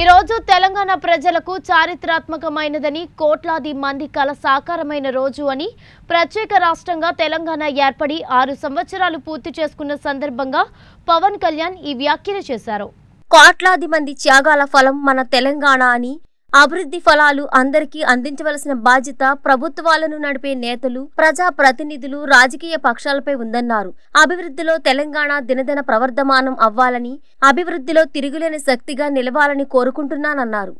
ఈరోజు తెలంగాణ ప్రజలకు చారిత్రాత్మకమైనదని కోట్లాది మంది కల సాకారమైన రోజు అని ప్రత్యేక రాష్ట్రంగా తెలంగాణ ఏర్పడి ఆరు సంవత్సరాలు పూర్తి చేసుకున్న సందర్భంగా పవన్ కళ్యాణ్ ఈ వ్యాఖ్యలు చేశారు కోట్లాది మంది త్యాగాల ఫలం మన తెలంగాణ అని అభివృద్ధి ఫలాలు అందరికీ అందించవలసిన బాధ్యత ప్రభుత్వాలను నడిపే నేతలు ప్రజా ప్రతినిధులు రాజకీయ పక్షాలపై ఉందన్నారు అభివృద్ధిలో తెలంగాణ దినదిన ప్రవర్ధమానం అవ్వాలని అభివృద్ధిలో తిరుగులేని శక్తిగా నిలవాలని కోరుకుంటున్నానన్నారు